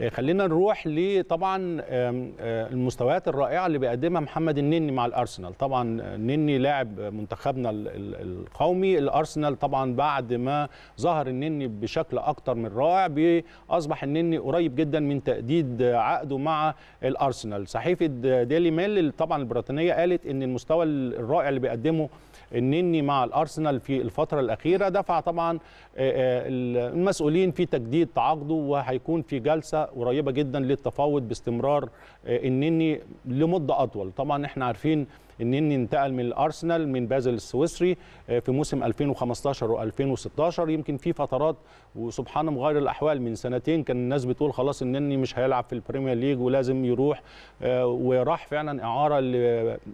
طيب. خلينا نروح لطبعا آه، المستويات الرائعه اللي بيقدمها محمد النني مع الارسنال طبعا آه، النني لاعب منتخبنا القومي الارسنال طبعا بعد ما ظهر النني بشكل اكتر من رائع اصبح النني قريب جدا من تاديد عقده مع الارسنال صحيفه ديلي ميل طبعا البريطانيه قالت ان المستوى الرائع اللي بيقدمه النني مع الارسنال في الفتره الاخيره دفع طبعا آه، آه، المسؤولين في تجديد تعاقده وهيكون في جلسه قريبه جدا للتفاوض باستمرار آه، النني لمده اطول طبعا احنا عارفين النني انتقل من الارسنال من بازل السويسري في موسم 2015 و2016 يمكن في فترات وسبحان مغير الاحوال من سنتين كان الناس بتقول خلاص النني مش هيلعب في البريمير ليج ولازم يروح وراح فعلا اعاره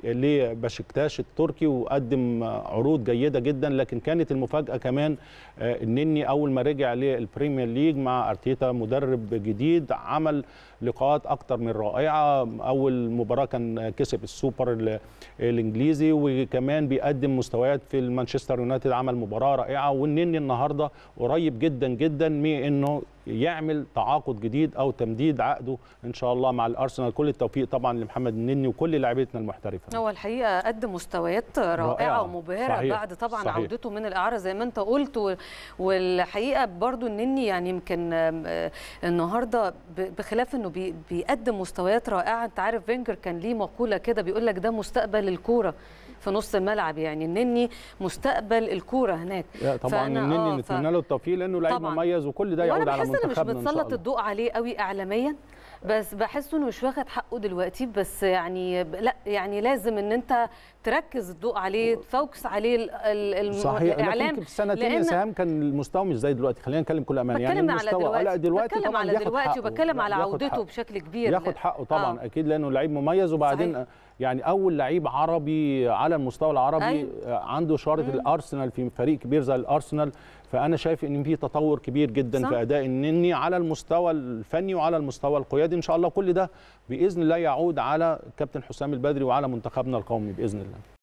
لبشكتاش التركي وقدم عروض جيده جدا لكن كانت المفاجاه كمان النني آه، اول ما رجع للبريمير ليج مع ارتيتا مدرب جديد عمل لقاءات اكتر من رائعه اول مباراه كان كسب السوبر الانجليزي وكمان بيقدم مستويات في المانشستر يونايتد عمل مباراه رائعه والنني النهارده قريب جدا جدا من انه يعمل تعاقد جديد او تمديد عقده ان شاء الله مع الارسنال كل التوفيق طبعا لمحمد النني وكل لاعبتنا المحترفه هو الحقيقه قدم مستويات رائعه, رائعة. ومبهره صحيح. بعد طبعا صحيح. عودته من الاعاره زي ما انت قلت والحقيقه برضو النني يعني يمكن آه، النهارده بخلاف انه بيقدم مستويات رائعه انت عارف فينجر كان ليه مقوله كده بيقول لك ده مستقبل الكوره في نص الملعب يعني النني مستقبل الكوره هناك طبعا النني آه نتمنى له التوفيق لانه لعيب مميز وكل ده يعود على منتخبنا ان شاء الله مش بتسلط الضوء عليه قوي اعلاميا بس بحس انه مش واخد حقه دلوقتي بس يعني لا يعني لازم ان انت تركز الضوء عليه تفوكس عليه ال صحيح الاعلام صحيح في سنتين يا سهام كان المستوى مش زي دلوقتي خلينا نتكلم كل امانه يعني المستوى على دلوقتي, دلوقتي بتكلم على دلوقتي وبتكلم يعني على عودته حقه. بشكل كبير ياخد حقه آه. طبعا آه. اكيد لانه لعيب مميز وبعدين صحيح. يعني اول لعيب عربي على المستوى العربي أي. أيوه. آه، عنده شاره الارسنال في فريق كبير زي الارسنال فانا شايف ان في تطور كبير جدا صح. في اداء النني على المستوى الفني وعلى المستوى القيادي النادي ان شاء الله كل ده باذن الله يعود على كابتن حسام البدري وعلى منتخبنا القومي باذن الله